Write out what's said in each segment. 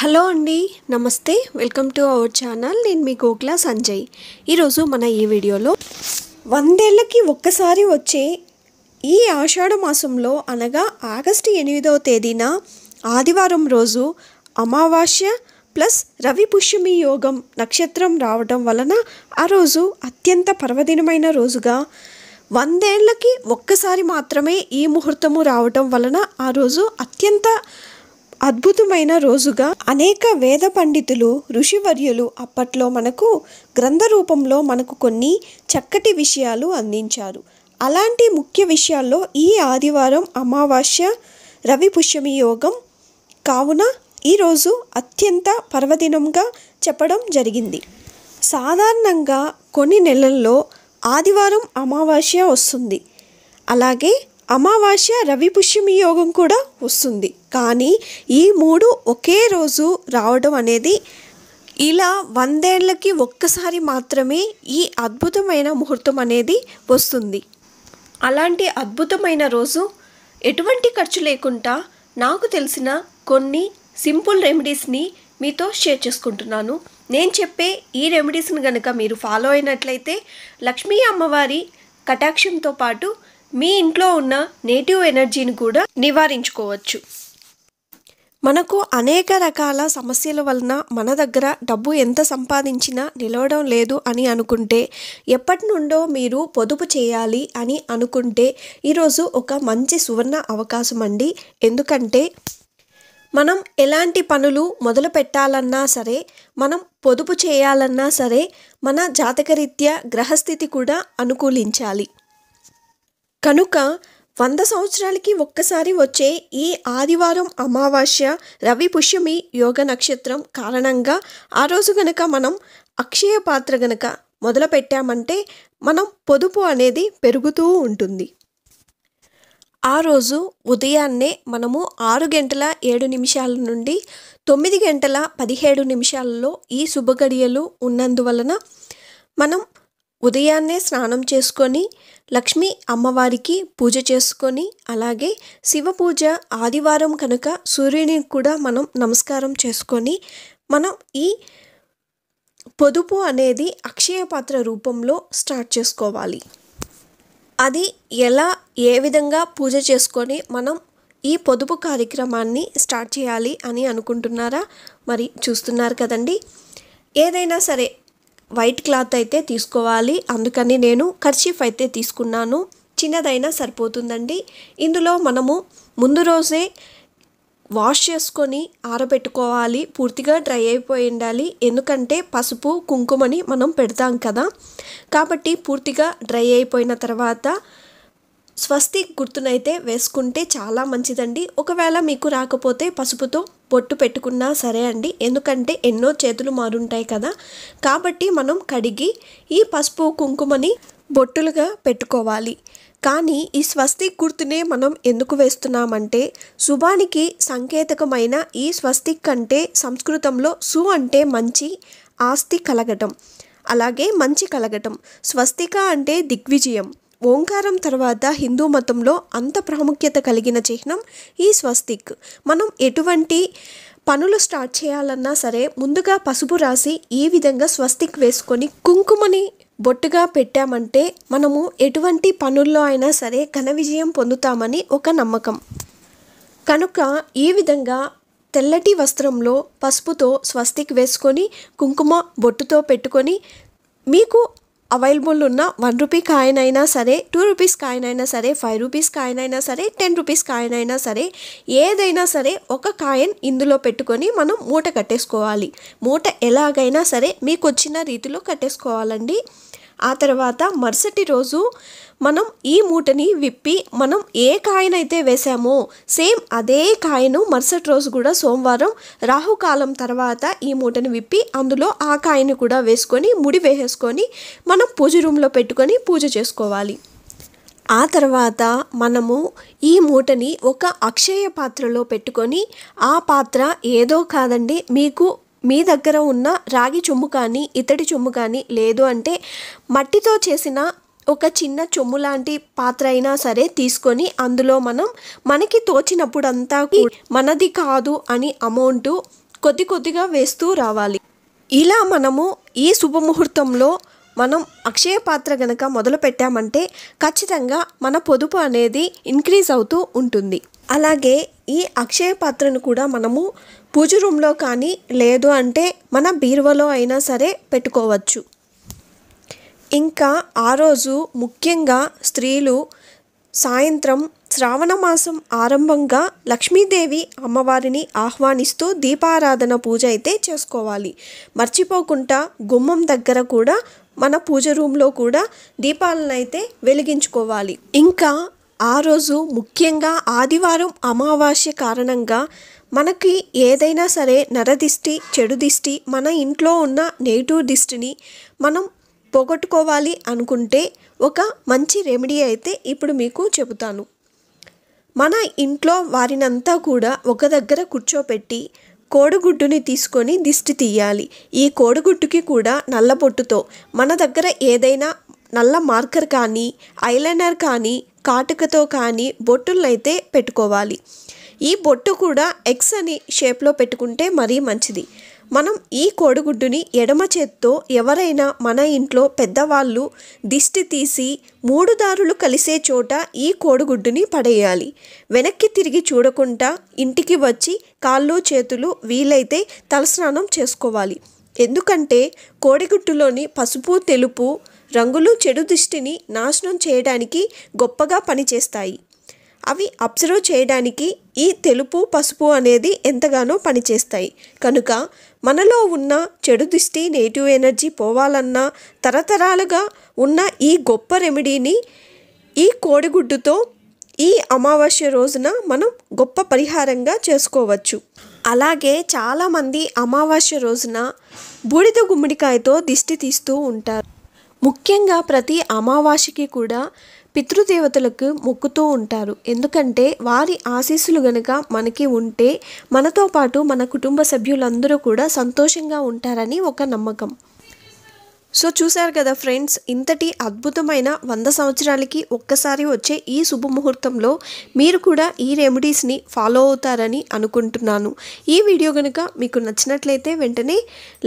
hello అండి నమస్తే welcome to our channel నేను మీ గోకుల సంజయ్ ఈరోజు మన ఈ వీడియోలో వందేళ్లకి ఒక్కసారి వచ్చే ఈ ఆషాఢ మాసంలో అనగా ఆగస్టు ఎనిమిదవ తేదీన ఆదివారం రోజు అమావాస్య ప్లస్ రవి పుష్యమి యోగం నక్షత్రం రావడం వలన ఆ రోజు అత్యంత పర్వదినమైన రోజుగా వందేళ్లకి ఒక్కసారి మాత్రమే ఈ ముహూర్తము రావటం వలన ఆ రోజు అత్యంత అద్భుతమైన రోజుగా అనేక వేద పండితులు ఋషివర్యులు అప్పట్లో మనకు గ్రంథ రూపంలో మనకు కొన్ని చక్కటి విషయాలు అందించారు అలాంటి ముఖ్య విషయాల్లో ఈ ఆదివారం అమావాస్య రవి పుష్యమి యోగం కావున ఈరోజు అత్యంత పర్వదినంగా చెప్పడం జరిగింది సాధారణంగా కొన్ని నెలల్లో ఆదివారం అమావాస్య వస్తుంది అలాగే అమావాస్య రవి పుష్యమి యోగం కూడా వస్తుంది కానీ ఈ మూడు ఒకే రోజు రావడం అనేది ఇలా వందేళ్లకి ఒక్కసారి మాత్రమే ఈ అద్భుతమైన ముహూర్తం అనేది వస్తుంది అలాంటి అద్భుతమైన రోజు ఎటువంటి ఖర్చు లేకుండా నాకు తెలిసిన కొన్ని సింపుల్ రెమెడీస్ని మీతో షేర్ చేసుకుంటున్నాను నేను చెప్పే ఈ రెమెడీస్ని కనుక మీరు ఫాలో అయినట్లయితే లక్ష్మీ అమ్మవారి కటాక్షంతో పాటు మీ ఇంట్లో ఉన్న నేటివ్ ఎనర్జీని కూడా నివారించుకోవచ్చు మనకు అనేక రకాల సమస్యల వలన మన దగ్గర డబ్బు ఎంత సంపాదించినా నిలవడం లేదు అని అనుకుంటే ఎప్పటి నుండో మీరు పొదుపు చేయాలి అని అనుకుంటే ఈరోజు ఒక మంచి సువర్ణ అవకాశం అండి ఎందుకంటే మనం ఎలాంటి పనులు మొదలు పెట్టాలన్నా సరే మనం పొదుపు చేయాలన్నా సరే మన జాతకరీత్యా గ్రహస్థితి కూడా అనుకూలించాలి కనుక వంద సంవత్సరాలకి ఒక్కసారి వచ్చే ఈ ఆదివారం అమావాస్య రవి పుష్యమి యోగ నక్షత్రం కారణంగా ఆ రోజు గనక మనం అక్షయ పాత్ర గనక మొదలు పెట్టామంటే మనం పొదుపు అనేది పెరుగుతూ ఉంటుంది ఆ రోజు ఉదయాన్నే మనము ఆరు గంటల ఏడు నిమిషాల నుండి తొమ్మిది గంటల పదిహేడు నిమిషాలలో ఈ శుభగడియలు ఉన్నందువలన మనం ఉదయాన్నే స్నానం చేసుకొని లక్ష్మీ అమ్మవారికి పూజ చేసుకొని అలాగే శివ పూజ ఆదివారం కనుక సూర్యుని కూడా మనం నమస్కారం చేసుకొని మనం ఈ పొదుపు అనేది అక్షయ పాత్ర రూపంలో స్టార్ట్ చేసుకోవాలి అది ఎలా ఏ విధంగా పూజ చేసుకొని మనం ఈ పొదుపు కార్యక్రమాన్ని స్టార్ట్ చేయాలి అని అనుకుంటున్నారా మరి చూస్తున్నారు కదండి ఏదైనా సరే వైట్ క్లాత్ అయితే తీసుకోవాలి అందుకని నేను కర్చీఫ్ అయితే తీసుకున్నాను చిన్నదైనా సరిపోతుందండి ఇందులో మనము ముందు రోజే వాష్ చేసుకొని ఆరబెట్టుకోవాలి పూర్తిగా డ్రై అయిపోయి ఉండాలి ఎందుకంటే పసుపు కుంకుమని మనం పెడతాం కదా కాబట్టి పూర్తిగా డ్రై అయిపోయిన తర్వాత స్వస్తి గుర్తునైతే వేసుకుంటే చాలా మంచిదండి ఒకవేళ మీకు రాకపోతే పసుపుతో బొట్టు పెట్టుకున్నా సరే అండి ఎందుకంటే ఎన్నో చేతులు మారుంటాయి కదా కాబట్టి మనం కడిగి ఈ పసుపు కుంకుమని బొట్టులుగా పెట్టుకోవాలి కానీ ఈ స్వస్తి గుర్తునే మనం ఎందుకు వేస్తున్నామంటే శుభానికి సంకేతకమైన ఈ స్వస్తిక్ కంటే సంస్కృతంలో సు అంటే మంచి ఆస్తి కలగటం అలాగే మంచి కలగటం స్వస్తిక అంటే దిగ్విజయం ఓంకారం తర్వాత హిందూ మతంలో అంత ప్రాముఖ్యత కలిగిన చిహ్నం ఈ స్వస్తిక్ మనం ఎటువంటి పనులు స్టార్ట్ చేయాలన్నా సరే ముందుగా పసుపు రాసి ఈ విధంగా స్వస్తిక్ వేసుకొని కుంకుమని బొట్టుగా పెట్టామంటే మనము ఎటువంటి పనుల్లో అయినా సరే ఘన విజయం పొందుతామని ఒక నమ్మకం కనుక ఈ విధంగా తెల్లటి వస్త్రంలో పసుపుతో స్వస్తిక్ వేసుకొని కుంకుమ బొట్టుతో పెట్టుకొని మీకు అవైలబుల్ ఉన్న వన్ రూపీ కాయిన్ అయినా సరే టూ రూపీస్ కాయిన్ అయినా సరే ఫైవ్ రూపీస్ కాయిన్ అయినా సరే టెన్ రూపీస్ కాయిన్ అయినా సరే ఏదైనా సరే ఒక కాయిన్ ఇందులో పెట్టుకొని మనం మూట కట్టేసుకోవాలి మూట ఎలాగైనా సరే మీకు వచ్చిన రీతిలో కట్టేసుకోవాలండి ఆ తర్వాత మరుసటి రోజు మనం ఈ మూటని విప్పి మనం ఏ అయితే వేసామో సేమ్ అదే కాయను మరుసటి రోజు కూడా సోమవారం రాహుకాలం తర్వాత ఈ మూటని విప్పి అందులో ఆ కాయను కూడా వేసుకొని ముడి వేసేసుకొని మనం పూజ రూమ్లో పెట్టుకొని పూజ చేసుకోవాలి ఆ తర్వాత మనము ఈ మూటని ఒక అక్షయ పాత్రలో పెట్టుకొని ఆ పాత్ర ఏదో కాదండి మీకు మీ దగ్గర ఉన్న రాగి చెమ్ము కానీ ఇతడి చెమ్ము కానీ లేదు అంటే మట్టితో చేసిన ఒక చిన్న చెమ్ము లాంటి పాత్ర అయినా సరే తీసుకొని అందులో మనం మనకి తోచినప్పుడంతా మనది కాదు అని అమౌంట్ కొద్ది కొద్దిగా వేస్తూ రావాలి ఇలా మనము ఈ శుభముహూర్తంలో మనం అక్షయ పాత్ర గనక మొదలు పెట్టామంటే ఖచ్చితంగా మన పొదుపు అనేది ఇంక్రీజ్ అవుతూ ఉంటుంది అలాగే ఈ అక్షయ పాత్రను కూడా మనము పూజ రూమ్లో కానీ లేదు అంటే మన బీరువలో అయినా సరే పెట్టుకోవచ్చు ఇంకా ఆ రోజు ముఖ్యంగా స్త్రీలు సాయంత్రం శ్రావణ మాసం ఆరంభంగా లక్ష్మీదేవి అమ్మవారిని ఆహ్వానిస్తూ దీపారాధన పూజ అయితే చేసుకోవాలి మర్చిపోకుండా గుమ్మం దగ్గర కూడా మన పూజ రూమ్లో కూడా దీపాలను అయితే వెలిగించుకోవాలి ఇంకా ఆ రోజు ముఖ్యంగా ఆదివారం అమావాస్య కారణంగా మనకి ఏదైనా సరే నరదిష్టి చెడు దిష్టి మన ఇంట్లో ఉన్న నెగిటివ్ దిష్టిని మనం పోగొట్టుకోవాలి అనుకుంటే ఒక మంచి రెమెడీ అయితే ఇప్పుడు మీకు చెబుతాను మన ఇంట్లో వారినంతా కూడా ఒక దగ్గర కూర్చోపెట్టి కోడిగుడ్డుని తీసుకొని దిష్టి తీయాలి ఈ కోడిగుడ్డుకి కూడా నల్ల బొట్టుతో మన దగ్గర ఏదైనా నల్ల మార్కర్ కానీ ఐలైనర్ కానీ కాటుకతో కానీ బొట్టులనైతే పెట్టుకోవాలి ఈ బొట్టు కూడా ఎక్స్ అని షేప్లో పెట్టుకుంటే మరీ మంచిది మనం ఈ కోడిగుడ్డుని ఎడమ చేత్తో ఎవరైనా మన ఇంట్లో పెద్దవాళ్ళు దిష్టి తీసి మూడు దారులు కలిసే చోట ఈ కోడిగుడ్డుని పడేయాలి వెనక్కి తిరిగి చూడకుండా ఇంటికి వచ్చి కాళ్ళు చేతులు వీలైతే తలస్నానం చేసుకోవాలి ఎందుకంటే కోడిగుట్టులోని పసుపు తెలుపు రంగులు చెడు దృష్టిని నాశనం చేయడానికి గొప్పగా పనిచేస్తాయి అవి అబ్జర్వ్ చేయడానికి ఈ తెలుపు పసుపు అనేది ఎంతగానో పనిచేస్తాయి కనుక మనలో ఉన్న చెడు దృష్టి నెగిటివ్ ఎనర్జీ పోవాలన్నా తరతరాలుగా ఉన్న ఈ గొప్ప రెమెడీని ఈ కోడిగుడ్డుతో ఈ అమావాస్య రోజున మనం గొప్ప పరిహారంగా చేసుకోవచ్చు అలాగే చాలామంది అమావాస్య రోజున బూడిద గుమ్మడికాయతో దిష్టి తీస్తూ ఉంటారు ముఖ్యంగా ప్రతి అమావాస్యకి కూడా పితృదేవతలకు మొక్కుతూ ఉంటారు ఎందుకంటే వారి ఆశీస్సులు గనక మనకి ఉంటే మనతో పాటు మన కుటుంబ సభ్యులందరూ కూడా సంతోషంగా ఉంటారని ఒక నమ్మకం సో చూశారు కదా ఫ్రెండ్స్ ఇంతటి అద్భుతమైన వంద సంవత్సరాలకి ఒక్కసారి వచ్చే ఈ శుభముహూర్తంలో మీరు కూడా ఈ రెమెడీస్ని ఫాలో అవుతారని అనుకుంటున్నాను ఈ వీడియో కనుక మీకు నచ్చినట్లయితే వెంటనే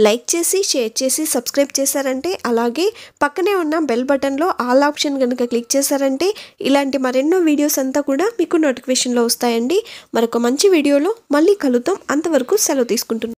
లైక్ చేసి షేర్ చేసి సబ్స్క్రైబ్ చేశారంటే అలాగే పక్కనే ఉన్న బెల్ బటన్లో ఆల్ ఆప్షన్ కనుక క్లిక్ చేశారంటే ఇలాంటి మరెన్నో వీడియోస్ అంతా కూడా మీకు నోటిఫికేషన్లో వస్తాయండి మరొక మంచి వీడియోలో మళ్ళీ కలుద్దాం అంతవరకు సెలవు తీసుకుంటున్నాను